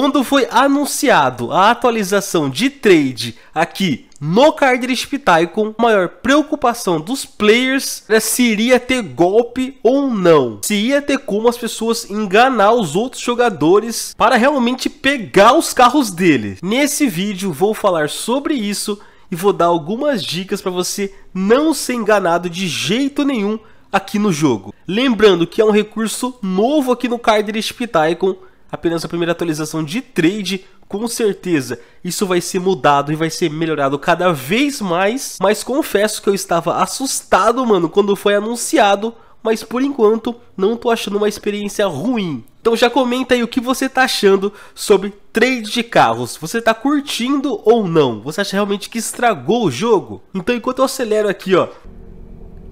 Quando foi anunciado a atualização de trade aqui no Cardiff Tycoon, a maior preocupação dos players era né, se iria ter golpe ou não. Se ia ter como as pessoas enganar os outros jogadores para realmente pegar os carros dele. Nesse vídeo vou falar sobre isso e vou dar algumas dicas para você não ser enganado de jeito nenhum aqui no jogo. Lembrando que é um recurso novo aqui no Cardiff Tycoon, apenas a primeira atualização de trade, com certeza isso vai ser mudado e vai ser melhorado cada vez mais. Mas confesso que eu estava assustado, mano, quando foi anunciado, mas por enquanto não tô achando uma experiência ruim. Então já comenta aí o que você tá achando sobre trade de carros. Você tá curtindo ou não? Você acha realmente que estragou o jogo? Então enquanto eu acelero aqui, ó,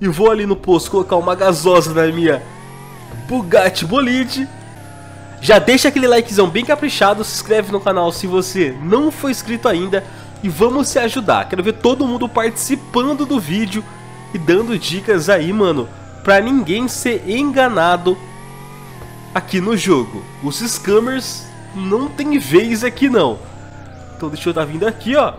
e vou ali no posto colocar uma gasosa na minha Bugatti Bolide, já deixa aquele likezão bem caprichado, se inscreve no canal se você não foi inscrito ainda e vamos se ajudar. Quero ver todo mundo participando do vídeo e dando dicas aí, mano, pra ninguém ser enganado aqui no jogo. Os scammers não tem vez aqui não. Então deixa eu estar tá vindo aqui, ó.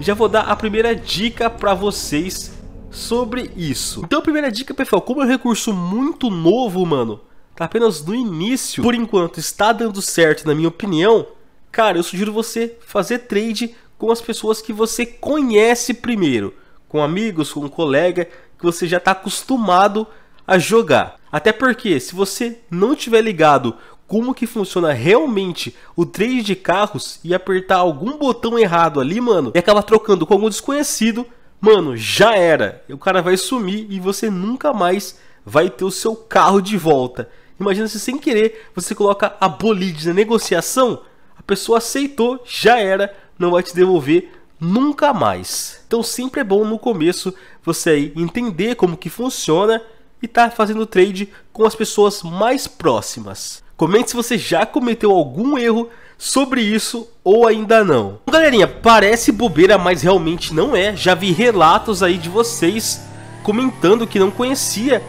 Já vou dar a primeira dica pra vocês sobre isso. Então a primeira dica, pessoal, como é um recurso muito novo, mano, tá apenas no início, por enquanto está dando certo, na minha opinião, cara, eu sugiro você fazer trade com as pessoas que você conhece primeiro, com amigos, com um colega que você já está acostumado a jogar. Até porque, se você não tiver ligado como que funciona realmente o trade de carros e apertar algum botão errado ali, mano, e acabar trocando com algum desconhecido, mano, já era. O cara vai sumir e você nunca mais vai ter o seu carro de volta. Imagina se sem querer você coloca a bolide na negociação, a pessoa aceitou, já era, não vai te devolver nunca mais. Então sempre é bom no começo você aí entender como que funciona e tá fazendo trade com as pessoas mais próximas. Comente se você já cometeu algum erro sobre isso ou ainda não. Galerinha, parece bobeira, mas realmente não é. Já vi relatos aí de vocês comentando que não conhecia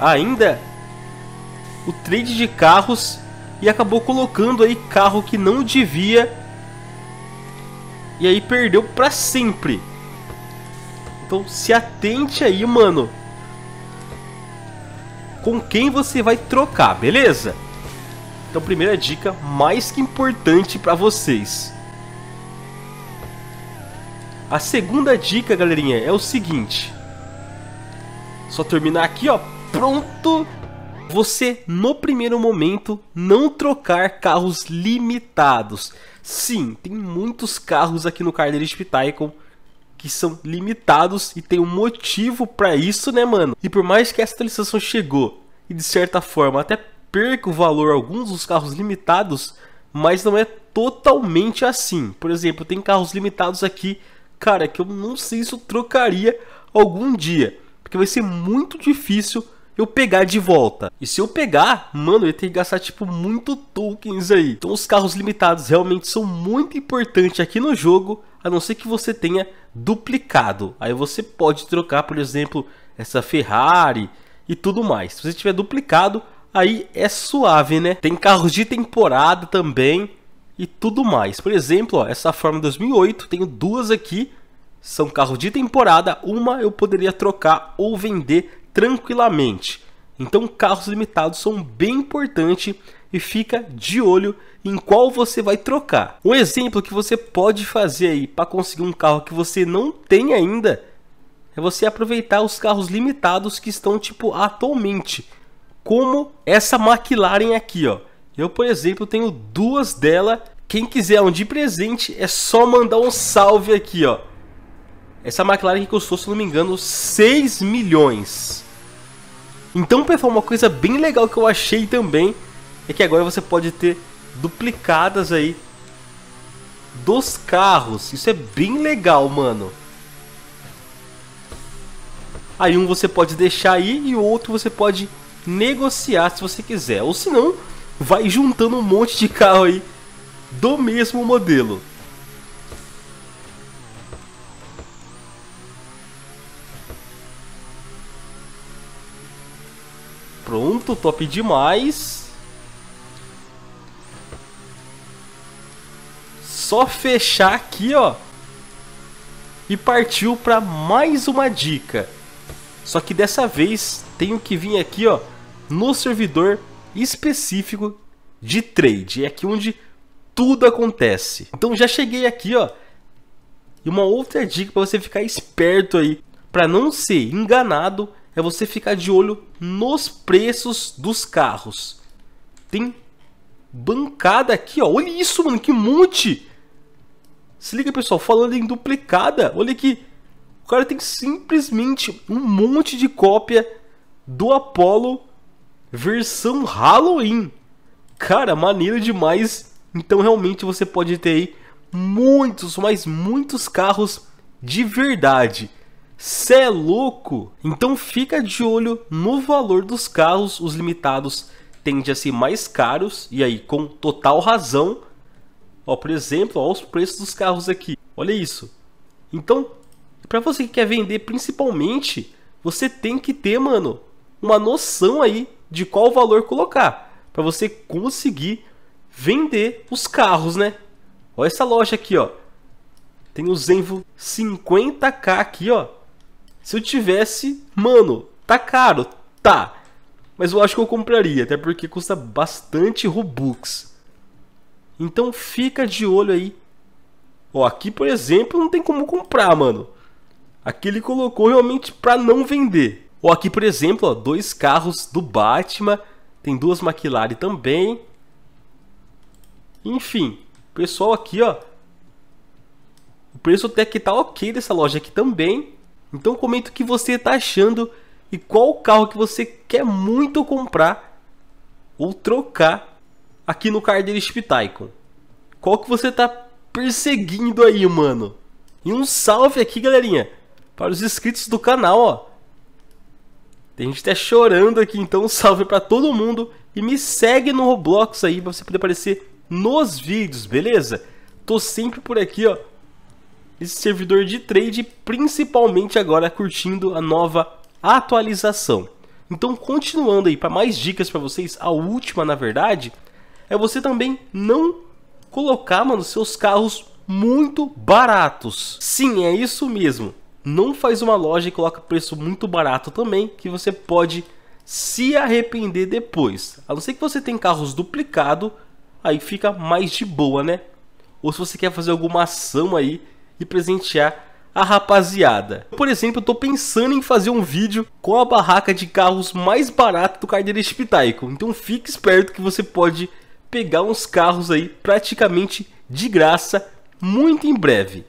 ainda o trade de carros e acabou colocando aí carro que não devia e aí perdeu para sempre. Então se atente aí, mano. Com quem você vai trocar, beleza? Então primeira dica mais que importante para vocês. A segunda dica, galerinha, é o seguinte. Só terminar aqui, ó, pronto você, no primeiro momento, não trocar carros limitados. Sim, tem muitos carros aqui no Cardeirist Tycoon que são limitados e tem um motivo para isso, né, mano? E por mais que essa atualização chegou e de certa forma até perca o valor alguns dos carros limitados, mas não é totalmente assim. Por exemplo, tem carros limitados aqui, cara, que eu não sei se eu trocaria algum dia, porque vai ser muito difícil eu pegar de volta. E se eu pegar, mano, eu ia ter que gastar, tipo, muito tokens aí. Então os carros limitados realmente são muito importantes aqui no jogo, a não ser que você tenha duplicado. Aí você pode trocar, por exemplo, essa Ferrari e tudo mais. Se você tiver duplicado, aí é suave, né? Tem carros de temporada também e tudo mais. Por exemplo, ó, essa Fórmula 2008, tenho duas aqui, são carros de temporada. Uma eu poderia trocar ou vender tranquilamente. Então, carros limitados são bem importantes e fica de olho em qual você vai trocar. Um exemplo que você pode fazer aí para conseguir um carro que você não tem ainda é você aproveitar os carros limitados que estão tipo atualmente, como essa McLaren aqui, ó. Eu, por exemplo, tenho duas dela. Quem quiser um de presente é só mandar um salve aqui, ó. Essa McLaren que custou, se não me engano, 6 milhões. Então, pessoal, uma coisa bem legal que eu achei também é que agora você pode ter duplicadas aí dos carros. Isso é bem legal, mano. Aí um você pode deixar aí e o outro você pode negociar se você quiser. Ou se não, vai juntando um monte de carro aí do mesmo modelo. muito top demais. Só fechar aqui, ó. E partiu para mais uma dica. Só que dessa vez tenho que vir aqui, ó, no servidor específico de trade. É aqui onde tudo acontece. Então já cheguei aqui, ó. E uma outra dica para você ficar esperto aí, para não ser enganado é você ficar de olho nos preços dos carros. Tem bancada aqui, ó. Olha isso, mano, que monte! Se liga, pessoal, falando em duplicada, olha aqui. O cara tem simplesmente um monte de cópia do Apollo versão Halloween. Cara, maneiro demais. Então realmente você pode ter aí muitos, mas muitos carros de verdade. Cê é louco? Então fica de olho no valor dos carros, os limitados tendem a ser mais caros, e aí com total razão. Ó, por exemplo, olha os preços dos carros aqui, olha isso. Então, para você que quer vender principalmente, você tem que ter, mano, uma noção aí de qual valor colocar, para você conseguir vender os carros, né? Olha essa loja aqui, ó. Tem o Zenvo 50k aqui, ó. Se eu tivesse, mano, tá caro, tá. Mas eu acho que eu compraria, até porque custa bastante Robux. Então fica de olho aí. Ó, aqui, por exemplo, não tem como comprar, mano. Aqui ele colocou realmente para não vender. Ó, aqui, por exemplo, ó, dois carros do Batman. Tem duas McLaren também. Enfim, pessoal aqui, ó. O preço até que tá ok dessa loja aqui também. Então comenta o que você está achando e qual carro que você quer muito comprar ou trocar aqui no Car Dealership Tycoon. Qual que você está perseguindo aí, mano? E um salve aqui, galerinha, para os inscritos do canal, ó. Tem gente até chorando aqui, então um salve para todo mundo e me segue no Roblox aí para você poder aparecer nos vídeos, beleza? Tô sempre por aqui, ó, esse servidor de trade, principalmente agora curtindo a nova atualização. Então, continuando aí para mais dicas para vocês, a última na verdade, é você também não colocar, mano, seus carros muito baratos. Sim, é isso mesmo. Não faz uma loja e coloca preço muito barato também, que você pode se arrepender depois. A não ser que você tenha carros duplicado, aí fica mais de boa, né? Ou se você quer fazer alguma ação aí e presentear a rapaziada. Por exemplo, eu tô pensando em fazer um vídeo com a barraca de carros mais barata do Cardeireste Pitaico. Então fique esperto que você pode pegar uns carros aí praticamente de graça muito em breve.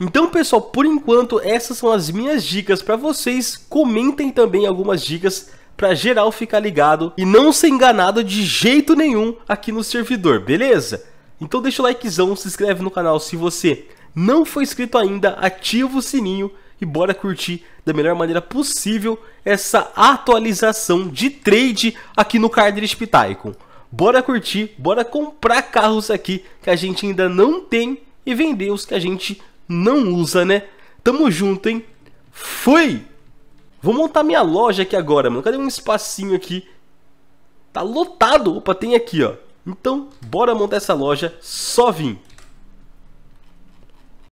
Então pessoal, por enquanto essas são as minhas dicas para vocês. Comentem também algumas dicas para geral ficar ligado e não ser enganado de jeito nenhum aqui no servidor, beleza? Então deixa o likezão, se inscreve no canal se você não foi inscrito ainda, ativa o sininho e bora curtir da melhor maneira possível essa atualização de trade aqui no Cardiff Pitaicon. Bora curtir, bora comprar carros aqui que a gente ainda não tem e vender os que a gente não usa, né? Tamo junto, hein? Fui! Vou montar minha loja aqui agora, mano. Cadê um espacinho aqui? Tá lotado. Opa, tem aqui, ó. Então, bora montar essa loja, só vim!